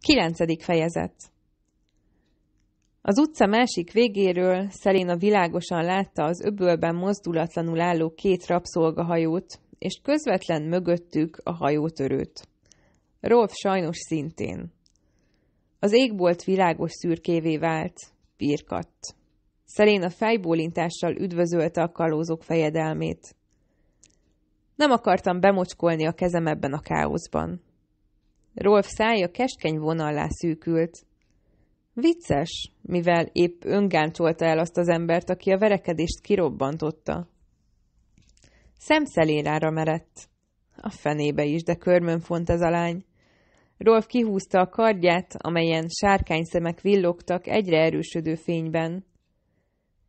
Kilencedik fejezet Az utca másik végéről a világosan látta az öbölben mozdulatlanul álló két rabszolgahajót, és közvetlen mögöttük a hajótörőt. Rolf sajnos szintén. Az égbolt világos szürkévé vált, pirkadt. Szeréna fejbólintással üdvözölte a kalózok fejedelmét. Nem akartam bemocskolni a kezem ebben a káoszban. Rolf szája keskeny vonallá szűkült. Vicces, mivel épp öngáncsolta el azt az embert, aki a verekedést kirobbantotta. Szemszelérára merett. A fenébe is, de körmön font ez a lány. Rolf kihúzta a kardját, amelyen szemek villogtak egyre erősödő fényben.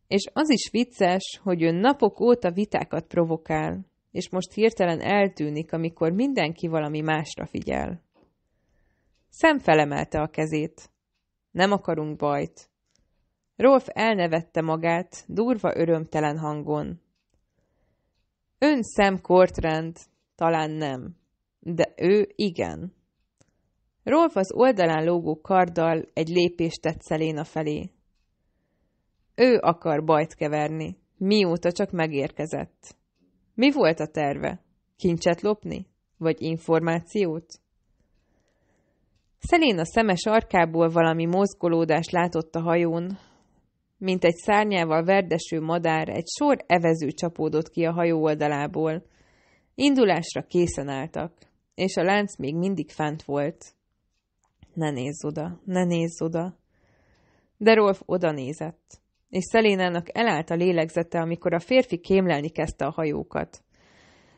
És az is vicces, hogy ön napok óta vitákat provokál, és most hirtelen eltűnik, amikor mindenki valami másra figyel. Sam felemelte a kezét. Nem akarunk bajt. Rolf elnevette magát, durva örömtelen hangon. Ön Sam Kortrend, talán nem, de ő igen. Rolf az oldalán lógó karddal egy lépést tett Szeléna felé. Ő akar bajt keverni, mióta csak megérkezett. Mi volt a terve? Kincset lopni? Vagy információt? Szelén a szemes arkából valami mozgolódást látott a hajón. Mint egy szárnyával verdeső madár, egy sor evező csapódott ki a hajó oldalából. Indulásra készen álltak, és a lánc még mindig fent volt. Ne nézz oda, ne nézz oda! De Rolf oda nézett, és Szelénának elállt a lélegzete, amikor a férfi kémlelni kezdte a hajókat.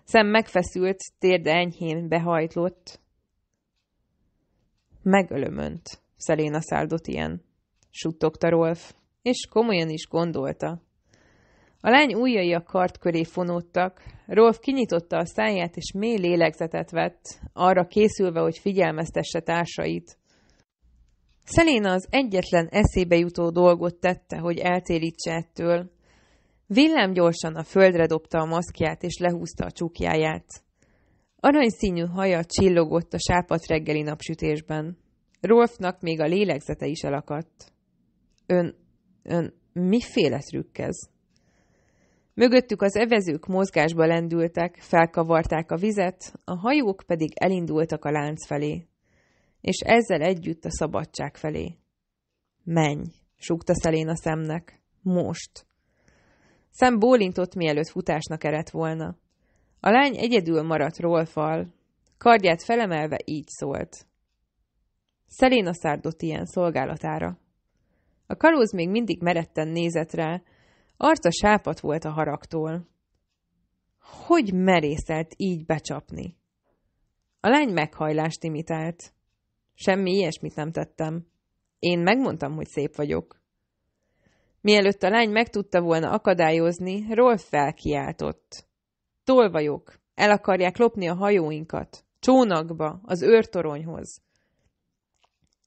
Szem megfeszült, térde enyhén behajtlott, Megölöm önt, Szeléna száldott ilyen, suttogta Rolf, és komolyan is gondolta. A lány ujjai a kart köré fonódtak, Rolf kinyitotta a száját, és mély lélegzetet vett, arra készülve, hogy figyelmeztesse társait. Szeléna az egyetlen eszébe jutó dolgot tette, hogy eltérítse ettől. Villám gyorsan a földre dobta a maszkját, és lehúzta a csukjáját. Aranyszínű haja csillogott a sápat reggeli napsütésben. Rolfnak még a lélegzete is elakadt. Ön, ön miféle ez? Mögöttük az evezők mozgásba lendültek, felkavarták a vizet, a hajók pedig elindultak a lánc felé, és ezzel együtt a szabadság felé. Menj, súgta szelén a szemnek. Most. Szem bólintott, mielőtt futásnak eredt volna. A lány egyedül maradt Rolfal. Kardját felemelve így szólt. Szeléna szárdott ilyen szolgálatára. A kalóz még mindig meretten nézett rá, arca sápat volt a haragtól. Hogy merészelt így becsapni? A lány meghajlást imitált. Semmi ilyesmit nem tettem. Én megmondtam, hogy szép vagyok. Mielőtt a lány meg tudta volna akadályozni, Rolf felkiáltott. Tolvajok, el akarják lopni a hajóinkat. Csónakba, az őrtoronyhoz.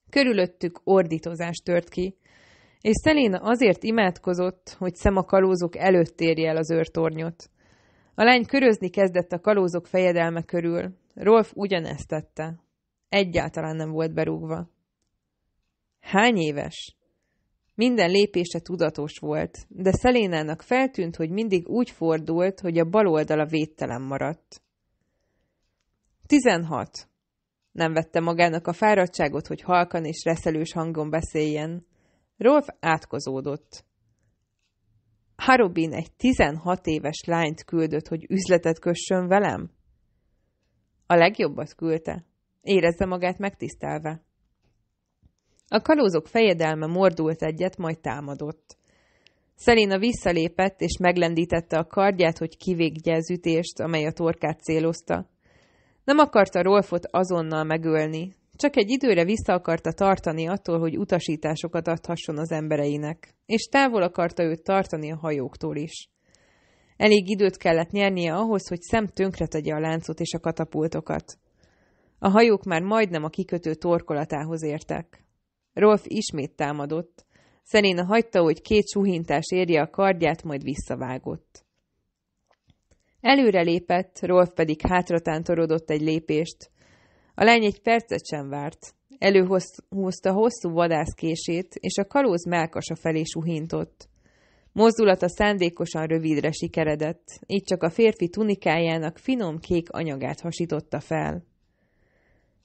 Körülöttük ordítozás tört ki, és Szeléna azért imádkozott, hogy szem a kalózok előtt érje el az őrtornyot. A lány körözni kezdett a kalózok fejedelme körül. Rolf ugyanezt tette. Egyáltalán nem volt berúgva. Hány éves? Minden lépése tudatos volt, de Szelénának feltűnt, hogy mindig úgy fordult, hogy a bal oldala védtelen maradt. 16. Nem vette magának a fáradtságot, hogy halkan és reszelős hangon beszéljen. Rolf átkozódott. Harobin egy 16 éves lányt küldött, hogy üzletet kössön velem? A legjobbat küldte. Érezze magát megtisztelve. A kalózok fejedelme mordult egyet, majd támadott. Szelina visszalépett, és meglendítette a kardját, hogy kivégje az ütést, amely a torkát célozta. Nem akarta Rolfot azonnal megölni, csak egy időre vissza akarta tartani attól, hogy utasításokat adhasson az embereinek, és távol akarta őt tartani a hajóktól is. Elég időt kellett nyernie ahhoz, hogy szem tönkretegye a láncot és a katapultokat. A hajók már majdnem a kikötő torkolatához értek. Rolf ismét támadott. a hagyta, hogy két suhintás érje a kardját, majd visszavágott. Előre lépett, Rolf pedig hátratántorodott egy lépést. A lány egy percet sem várt. Előhozta hosszú vadászkését, és a kalóz melkasa felé suhintott. Mozdulata szándékosan rövidre sikeredett, így csak a férfi tunikájának finom kék anyagát hasította fel.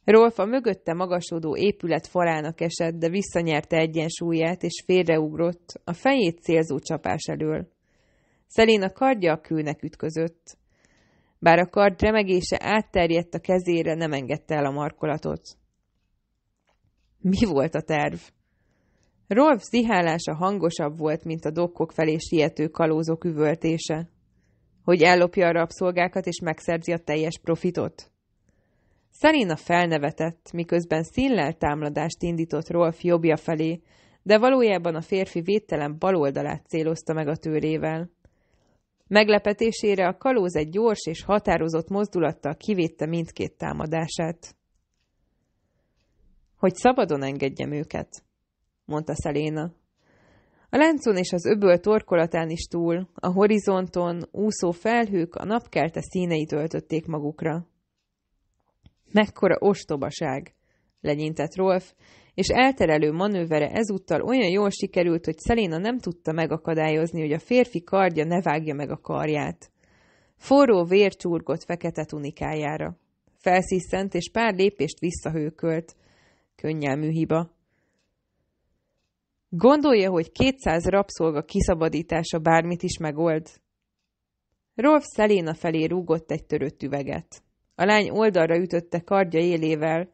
Rolf a mögötte magasodó épület falának esett, de visszanyerte egyensúlyát, és félreugrott, a fejét célzó csapás elől. Szelén a kardja a kőnek ütközött. Bár a kard remegése átterjedt a kezére, nem engedte el a markolatot. Mi volt a terv? Rolf zihálása hangosabb volt, mint a dokkok felé siető kalózok üvöltése. Hogy ellopja a rabszolgákat és megszerzi a teljes profitot? Szeréna felnevetett, miközben színlel támladást indított Rolf jobbja felé, de valójában a férfi védtelen bal oldalát célozta meg a tőrével. Meglepetésére a kalóz egy gyors és határozott mozdulattal kivédte mindkét támadását. Hogy szabadon engedjem őket, mondta Szeléna. A láncon és az öböl torkolatán is túl, a horizonton úszó felhők a napkelte színeit öltötték magukra. Mekkora ostobaság, legyintett Rolf, és elterelő manővere ezúttal olyan jól sikerült, hogy Szeléna nem tudta megakadályozni, hogy a férfi kardja ne vágja meg a karját. Forró vér csurgott fekete tunikájára. Felsziszent, és pár lépést visszahőkölt. Könnyelmű hiba. Gondolja, hogy 200 rabszolga kiszabadítása bármit is megold? Rolf Szeléna felé rúgott egy törött üveget. A lány oldalra ütötte kardja élével,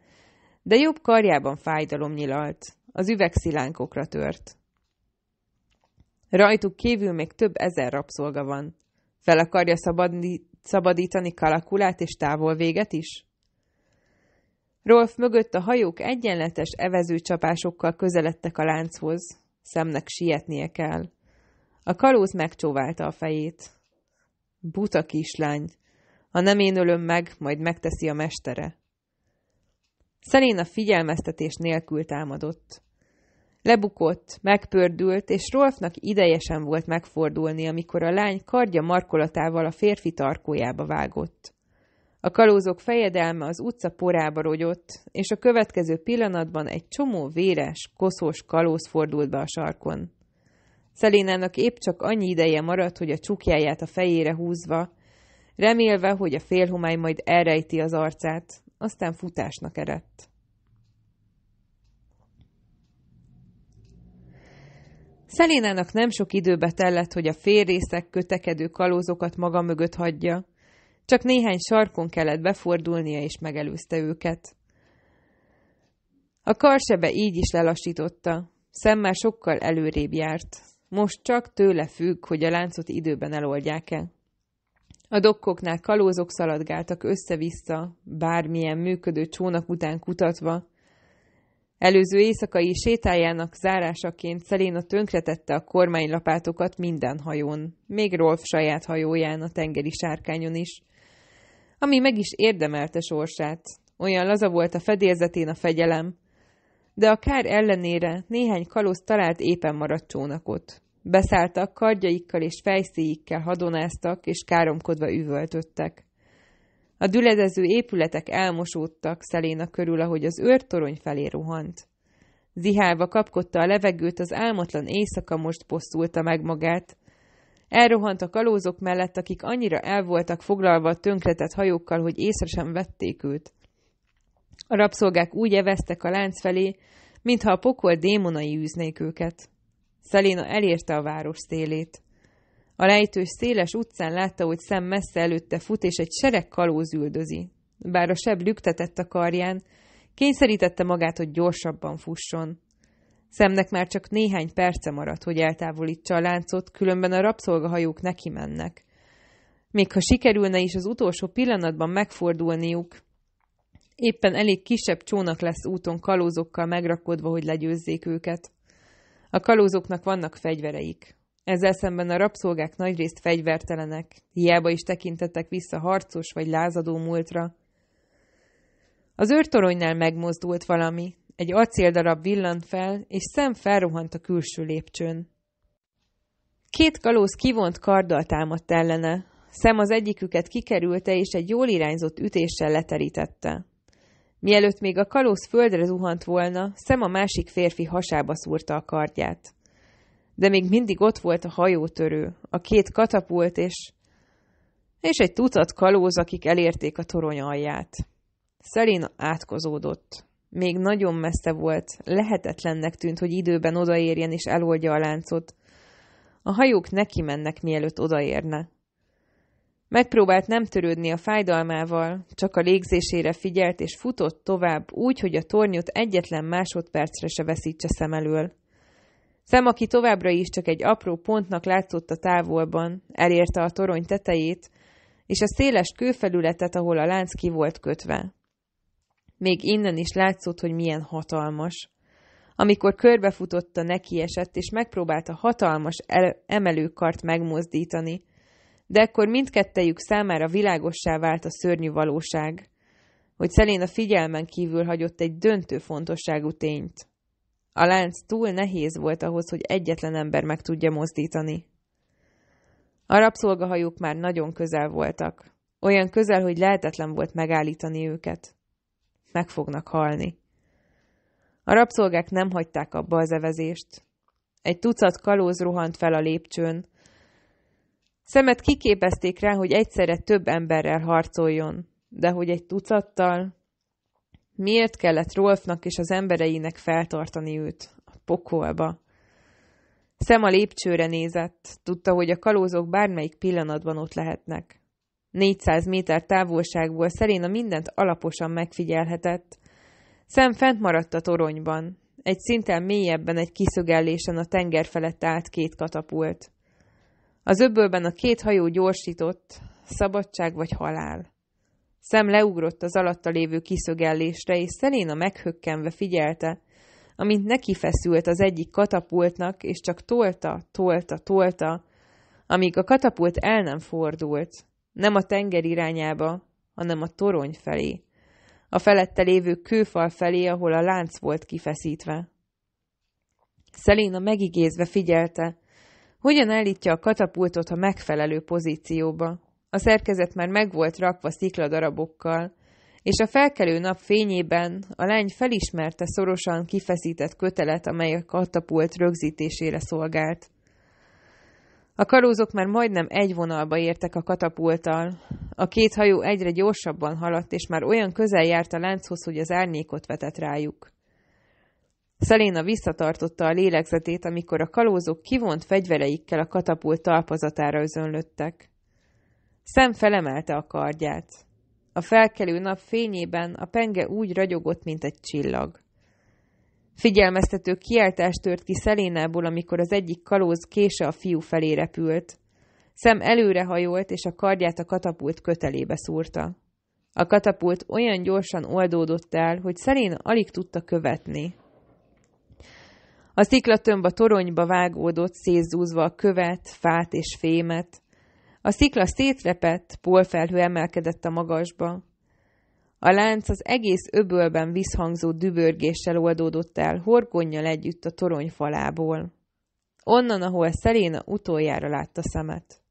de jobb karjában fájdalom nyilalt. Az üveg szilánkokra tört. Rajtuk kívül még több ezer rabszolga van. Fel akarja szabadni, szabadítani kalakulát és távol véget is? Rolf mögött a hajók egyenletes csapásokkal közeledtek a lánchoz. Szemnek sietnie kell. A kalóz megcsóválta a fejét. Buta kislány, ha nem én ölöm meg, majd megteszi a mestere. Szeléna figyelmeztetés nélkül támadott. Lebukott, megpördült, és Rolfnak idejesen volt megfordulni, amikor a lány kardja markolatával a férfi tarkójába vágott. A kalózok fejedelme az utca porába rogyott, és a következő pillanatban egy csomó véres, koszos kalóz fordult be a sarkon. Szelénának épp csak annyi ideje maradt, hogy a csukjáját a fejére húzva remélve, hogy a félhomály majd elrejti az arcát, aztán futásnak eredt. Szelénának nem sok időbe tellett, hogy a félrészek kötekedő kalózokat maga mögött hagyja, csak néhány sarkon kellett befordulnia, és megelőzte őket. A karsebe így is lelassította, már sokkal előrébb járt. Most csak tőle függ, hogy a láncot időben eloldják-e. A dokkoknál kalózok szaladgáltak össze-vissza, bármilyen működő csónak után kutatva. Előző éjszakai sétájának zárásaként Szeléna tönkretette a kormánylapátokat minden hajón, még Rolf saját hajóján, a tengeri sárkányon is. Ami meg is érdemelte sorsát, olyan laza volt a fedélzetén a fegyelem, de a kár ellenére néhány kalóz talált éppen maradt csónakot. Beszálltak, kardjaikkal és fejszéikkel hadonáztak, és káromkodva üvöltöttek. A düledező épületek elmosódtak Szeléna körül, ahogy az őrtorony felé rohant. Zihálva kapkodta a levegőt, az álmatlan éjszaka most bosszulta meg magát. Elrohant a kalózok mellett, akik annyira el voltak foglalva a tönkretett hajókkal, hogy észre sem vették őt. A rabszolgák úgy eveztek a lánc felé, mintha a pokol démonai űznék őket. Szelina elérte a város szélét. A lejtős széles utcán látta, hogy szem messze előtte fut, és egy sereg kalóz üldözi. Bár a seb lüktetett a karján, kényszerítette magát, hogy gyorsabban fusson. Szemnek már csak néhány perce maradt, hogy eltávolítsa a láncot, különben a rabszolgahajók neki mennek. Még ha sikerülne is az utolsó pillanatban megfordulniuk, éppen elég kisebb csónak lesz úton kalózokkal megrakodva, hogy legyőzzék őket. A kalózoknak vannak fegyvereik. Ezzel szemben a rabszolgák nagyrészt fegyvertelenek, hiába is tekintettek vissza harcos vagy lázadó múltra. Az őrtoronynál megmozdult valami, egy acéldarab villant fel, és szem felrohant a külső lépcsőn. Két kalóz kivont karddal támadt ellene, szem az egyiküket kikerülte, és egy jól irányzott ütéssel leterítette. Mielőtt még a kalóz földre zuhant volna, szem a másik férfi hasába szúrta a kardját. De még mindig ott volt a hajótörő, a két katapult és... és egy tucat kalóz, akik elérték a torony alját. Szelin átkozódott. Még nagyon messze volt, lehetetlennek tűnt, hogy időben odaérjen és eloldja a láncot. A hajók neki mennek, mielőtt odaérne. Megpróbált nem törődni a fájdalmával, csak a légzésére figyelt, és futott tovább, úgy, hogy a tornyot egyetlen másodpercre se veszítse szem elől. Szem, aki továbbra is csak egy apró pontnak látszott a távolban, elérte a torony tetejét, és a széles kőfelületet, ahol a lánc ki volt kötve. Még innen is látszott, hogy milyen hatalmas. Amikor körbefutotta, neki esett, és megpróbálta hatalmas emelőkart megmozdítani, de ekkor mindkettejük számára világossá vált a szörnyű valóság, hogy Szelén a figyelmen kívül hagyott egy döntő fontosságú tényt. A lánc túl nehéz volt ahhoz, hogy egyetlen ember meg tudja mozdítani. A rabszolgahajók már nagyon közel voltak. Olyan közel, hogy lehetetlen volt megállítani őket. Meg fognak halni. A rabszolgák nem hagyták abba az evezést. Egy tucat kalóz rohant fel a lépcsőn, Szemet kiképezték rá, hogy egyszerre több emberrel harcoljon, de hogy egy tucattal... Miért kellett Rolfnak és az embereinek feltartani őt? A pokolba. Szem a lépcsőre nézett, tudta, hogy a kalózok bármelyik pillanatban ott lehetnek. 400 méter távolságból a mindent alaposan megfigyelhetett. Szem fent maradt a toronyban, egy szinten mélyebben egy kiszögellésen a tenger felett állt két katapult. Az öbölben a két hajó gyorsított, szabadság vagy halál. Szem leugrott az alatta lévő kiszögellésre, és Szeléna meghökkenve figyelte, amint neki feszült az egyik katapultnak, és csak tolta, tolta, tolta, amíg a katapult el nem fordult, nem a tenger irányába, hanem a torony felé, a felette lévő kőfal felé, ahol a lánc volt kifeszítve. Szeléna megigézve figyelte, hogyan állítja a katapultot a megfelelő pozícióba? A szerkezet már meg volt rakva szikladarabokkal, és a felkelő nap fényében a lány felismerte szorosan kifeszített kötelet, amely a katapult rögzítésére szolgált. A kalózok már majdnem egy vonalba értek a katapulttal. A két hajó egyre gyorsabban haladt, és már olyan közel járt a lánchoz, hogy az árnyékot vetett rájuk. Szeléna visszatartotta a lélegzetét, amikor a kalózok kivont fegyvereikkel a katapult talpazatára özönlöttek. Szem felemelte a kardját. A felkelő nap fényében a penge úgy ragyogott, mint egy csillag. Figyelmeztető kiáltást tört ki Szelénából, amikor az egyik kalóz kése a fiú felé repült. Szem előrehajolt, és a kardját a katapult kötelébe szúrta. A katapult olyan gyorsan oldódott el, hogy Szeléna alig tudta követni. A sziklatömb a toronyba vágódott, szézzúzva a követ, fát és fémet. A szikla szétrepett, polfelhő emelkedett a magasba. A lánc az egész öbölben visszhangzó dübörgéssel oldódott el, horgonnyal együtt a torony falából. Onnan, ahol Szeléna utoljára látta szemet.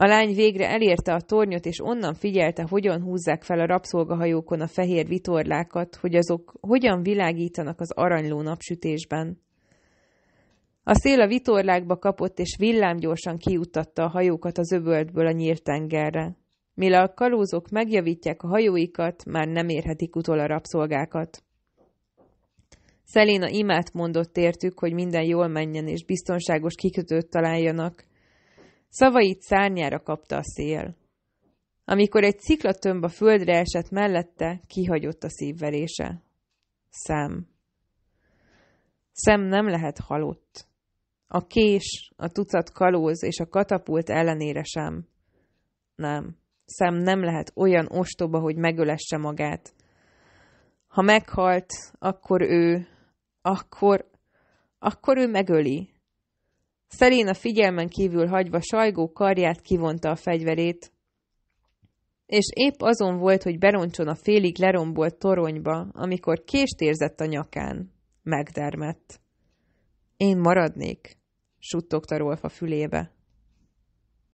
A lány végre elérte a tornyot, és onnan figyelte, hogyan húzzák fel a rabszolgahajókon a fehér vitorlákat, hogy azok hogyan világítanak az aranyló napsütésben. A szél a vitorlákba kapott, és villámgyorsan kiutatta a hajókat az öböltből a nyílt tengerre. Mire a kalózok megjavítják a hajóikat, már nem érhetik utol a rabszolgákat. Szeléna imát mondott értük, hogy minden jól menjen, és biztonságos kikötőt találjanak, Szavait szárnyára kapta a szél. Amikor egy sziklatömb a földre esett mellette, kihagyott a szívverése. Szem. Szem nem lehet halott. A kés, a tucat kalóz és a katapult ellenére sem. Nem. Szem nem lehet olyan ostoba, hogy megölesse magát. Ha meghalt, akkor ő, akkor, akkor ő megöli. Szelina figyelmen kívül hagyva sajgó karját kivonta a fegyverét, és épp azon volt, hogy beroncson a félig lerombolt toronyba, amikor kést érzett a nyakán. Megdermett. Én maradnék, suttogta Rolf a fülébe.